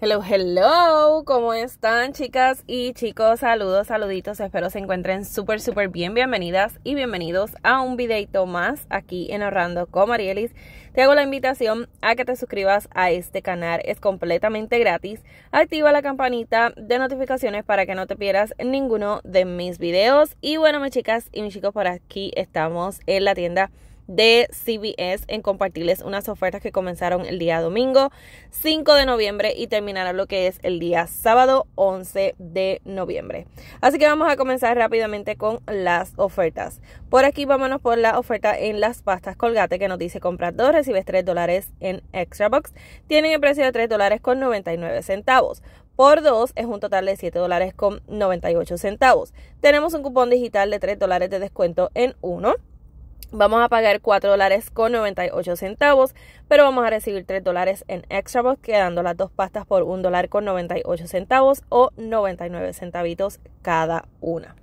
Hello, hello, ¿cómo están chicas y chicos? Saludos, saluditos, espero se encuentren súper, súper bien. Bienvenidas y bienvenidos a un videito más aquí en Ahorrando con Marielis. Te hago la invitación a que te suscribas a este canal, es completamente gratis. Activa la campanita de notificaciones para que no te pierdas ninguno de mis videos. Y bueno, mis chicas y mis chicos, por aquí estamos en la tienda de CBS en compartirles unas ofertas que comenzaron el día domingo 5 de noviembre y terminarán lo que es el día sábado 11 de noviembre. Así que vamos a comenzar rápidamente con las ofertas. Por aquí vámonos por la oferta en las pastas Colgate que nos dice comprar dos recibes 3 dólares en Extra Box. Tienen el precio de 3 dólares con 99 centavos por dos es un total de 7 dólares con 98 centavos. Tenemos un cupón digital de 3 dólares de descuento en uno. Vamos a pagar 4 dólares 98 centavos, pero vamos a recibir 3 dólares en extra quedando las dos pastas por $1.98 dólar 98 centavos o 99 centavitos cada una.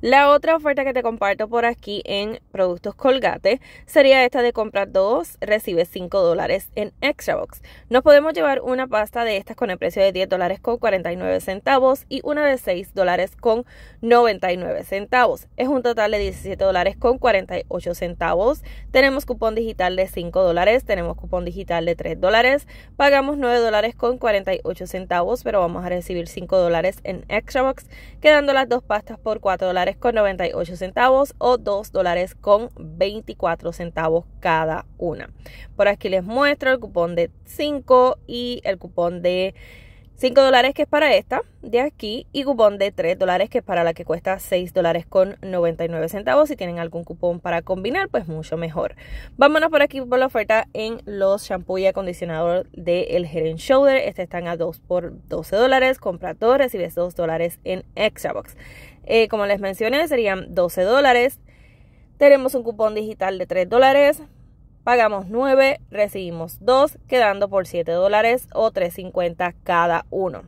La otra oferta que te comparto por aquí en productos Colgate sería esta de comprar dos, recibe 5 dólares en Extra Box. Nos podemos llevar una pasta de estas con el precio de 10 dólares con 49 centavos y una de 6 dólares con 99 centavos. Es un total de 17 dólares con 48 centavos. Tenemos cupón digital de 5 dólares, tenemos cupón digital de 3 dólares, pagamos 9 dólares con 48 centavos, pero vamos a recibir 5 dólares en Extra Box, quedando las dos pastas por 4 dólares con 98 centavos o 2 dólares con 24 centavos cada una. Por aquí les muestro el cupón de 5 y el cupón de 5 dólares que es para esta de aquí y cupón de 3 dólares que es para la que cuesta 6 dólares con 99 centavos. Si tienen algún cupón para combinar, pues mucho mejor. Vámonos por aquí por la oferta en los champú y acondicionador de El Head Shoulder. Este están a 2 por 12 dólares. compra 2, recibes 2 dólares en Extra Box. Eh, como les mencioné, serían 12 dólares. Tenemos un cupón digital de 3 dólares. Pagamos 9, recibimos 2, quedando por 7 dólares o 3.50 cada uno.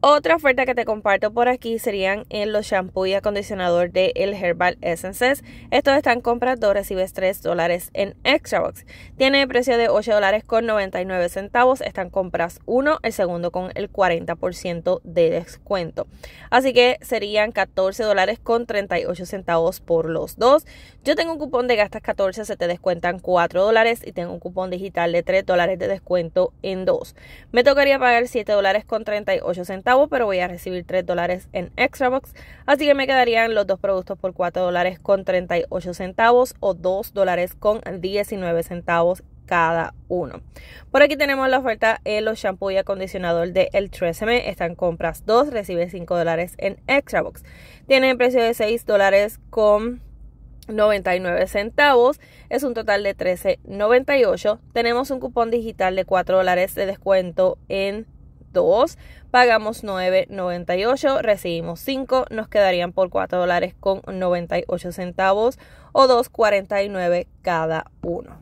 Otra oferta que te comparto por aquí serían en los shampoo y acondicionador de El Herbal Essences. Estos están compras, 2 recibes 3 dólares en Box Tiene precio de 8 dólares con 99 centavos. Están compras 1 el segundo con el 40% de descuento. Así que serían 14 dólares con 38 centavos por los dos. Yo tengo un cupón de gastas 14, se te descuentan 4 dólares y tengo un cupón digital de 3 dólares de descuento en dos. Me tocaría pagar 7 dólares con 38 centavos pero voy a recibir 3 dólares en Extra Box. Así que me quedarían los dos productos por 4 dólares con 38 centavos o 2 dólares con 19 centavos cada uno. Por aquí tenemos la oferta en los shampoos y acondicionador de El 3M. Están compras 2, recibe 5 dólares en Extra Box. Tienen precio de 6 dólares con 99 centavos, es un total de 13.98. Tenemos un cupón digital de 4 dólares de descuento en 2, pagamos 9.98, recibimos 5, nos quedarían por 4 dólares con 98 centavos o 2.49 cada uno.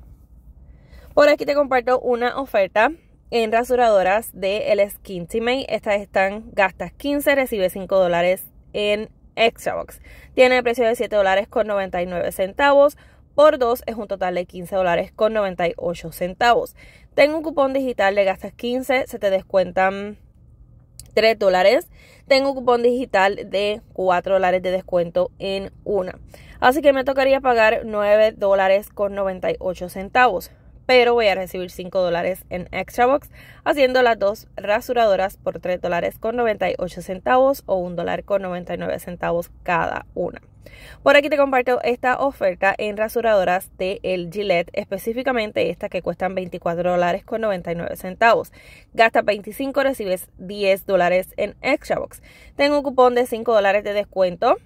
Por aquí te comparto una oferta en rasuradoras de El Skin Teammate. Estas están gastas 15, recibe 5 dólares en extra box. Tiene el precio de 7 dólares con 99 centavos por 2 es un total de 15 dólares con 98 centavos. Tengo un cupón digital, de gastas 15, se te descuentan 3 dólares. Tengo un cupón digital de 4 dólares de descuento en una. Así que me tocaría pagar 9 dólares con 98 centavos. Pero voy a recibir 5 dólares en Extra Box haciendo las dos rasuradoras por 3 dólares con 98 centavos o 1 dólar con 99 centavos cada una. Por aquí te comparto esta oferta en rasuradoras de El Gillette, específicamente esta que cuestan $24.99 dólares con centavos. Gastas 25, recibes 10 dólares en Extra Tengo un cupón de 5 dólares de descuento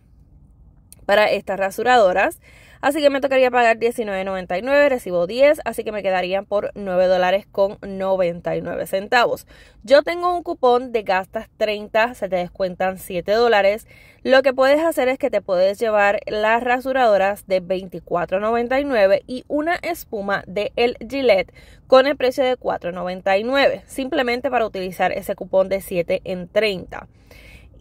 para estas rasuradoras. Así que me tocaría pagar $19.99, recibo 10, así que me quedarían por $9.99. con 99 centavos. Yo tengo un cupón de gastas 30, se te descuentan 7 dólares. Lo que puedes hacer es que te puedes llevar las rasuradoras de $24.99 y una espuma de El Gillette con el precio de $4.99, simplemente para utilizar ese cupón de 7 en 30.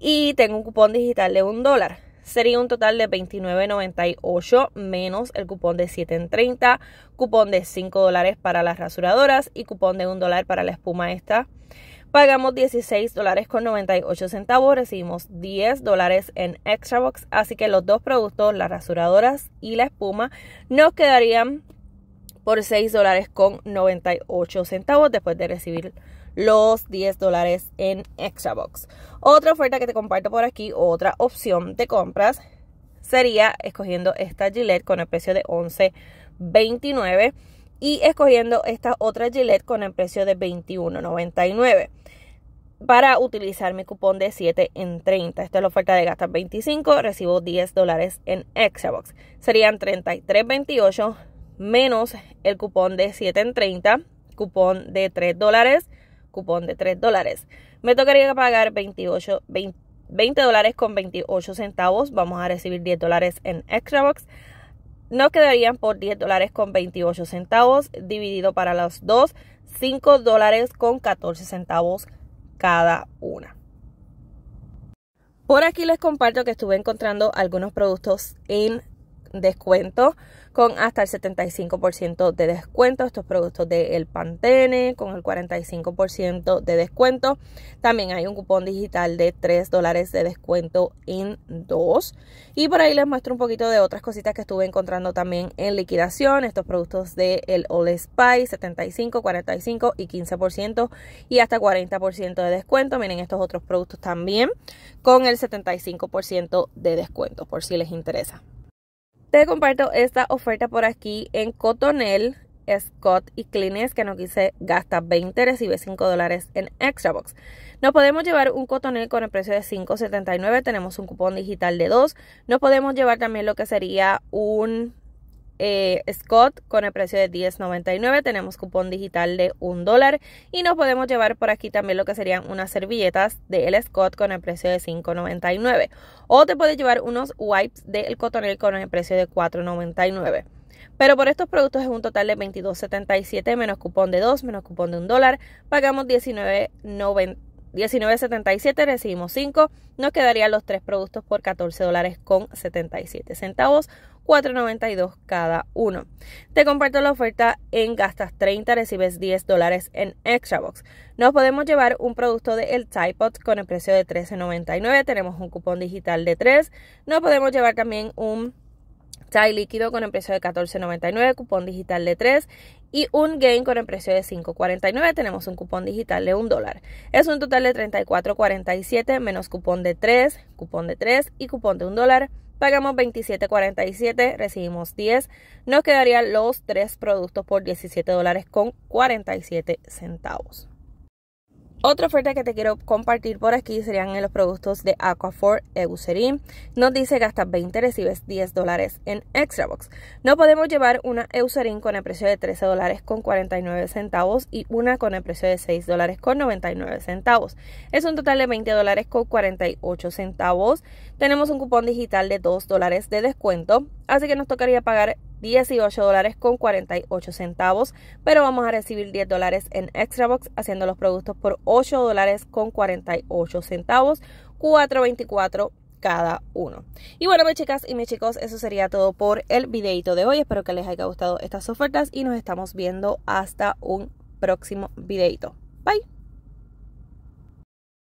Y tengo un cupón digital de 1 dólar sería un total de $29.98 menos el cupón de $7.30, cupón de 5 dólares para las rasuradoras y cupón de 1 dólar para la espuma esta. Pagamos 16 dólares con 98 centavos, recibimos 10 dólares en extra box, así que los dos productos, las rasuradoras y la espuma, nos quedarían por 6 dólares con 98 centavos después de recibir los 10 dólares en Xbox. Otra oferta que te comparto por aquí, otra opción de compras, sería escogiendo esta Gillette con el precio de 11.29 y escogiendo esta otra Gillette con el precio de 21.99 para utilizar mi cupón de 7 en 30. Esta es la oferta de gastar 25, recibo 10 dólares en Xbox. Serían 33.28 menos el cupón de 7 en 30, cupón de 3 dólares cupón de 3 dólares. Me tocaría pagar 28, 20, dólares con 28 centavos. Vamos a recibir 10 dólares en box Nos quedarían por 10 dólares con 28 centavos dividido para los dos, 5 dólares con 14 centavos cada una. Por aquí les comparto que estuve encontrando algunos productos en descuento con hasta el 75% de descuento. Estos productos de El Pantene con el 45% de descuento. También hay un cupón digital de 3 dólares de descuento en 2. Y por ahí les muestro un poquito de otras cositas que estuve encontrando también en liquidación. Estos productos de El All Spice 75, 45 y 15% y hasta 40% de descuento. Miren estos otros productos también con el 75% de descuento por si les interesa. Te comparto esta oferta por aquí en Cotonel, Scott y Kleenex que nos dice gasta 20, recibe 5 dólares en Extra Box. Nos podemos llevar un cotonel con el precio de 5.79, tenemos un cupón digital de 2. Nos podemos llevar también lo que sería un eh, Scott con el precio de $10.99. Tenemos cupón digital de 1 dólar y nos podemos llevar por aquí también lo que serían unas servilletas de El Scott con el precio de $5.99. O te puedes llevar unos wipes de El Cotonel con el precio de $4.99. Pero por estos productos es un total de $22.77 menos cupón de 2, menos cupón de 1 dólar. Pagamos 19.77 recibimos 5. Nos quedarían los tres productos por $14.77. dólares con centavos. 4.92 cada uno. Te comparto la oferta en gastas 30, recibes 10 dólares en Extra Box. Nos podemos llevar un producto de El Typod con el precio de 13.99, tenemos un cupón digital de 3, nos podemos llevar también un Chai líquido con el precio de 14.99, cupón digital de 3 y un game con el precio de 5.49. Tenemos un cupón digital de 1 dólar. Es un total de 34.47 menos cupón de 3, cupón de 3 y cupón de 1 dólar pagamos 27.47, recibimos 10, nos quedarían los tres productos por 17 dólares con 47 centavos. Otra oferta que te quiero compartir por aquí serían en los productos de Aquafor Eucerin. Nos dice gastas 20, recibes 10 dólares en Extrabox. No podemos llevar una Eucerin con el precio de 13 dólares con 49 centavos y una con el precio de 6 dólares con 99 centavos. Es un total de 20 dólares con 48 centavos. Tenemos un cupón digital de 2 dólares de descuento, así que nos tocaría pagar 18 dólares con 48 centavos, pero vamos a recibir 10 dólares en box haciendo los productos por 8 dólares con 48 centavos, 4.24 cada uno. Y bueno, mis chicas y mis chicos, eso sería todo por el videito de hoy. Espero que les haya gustado estas ofertas y nos estamos viendo hasta un próximo videito. Bye.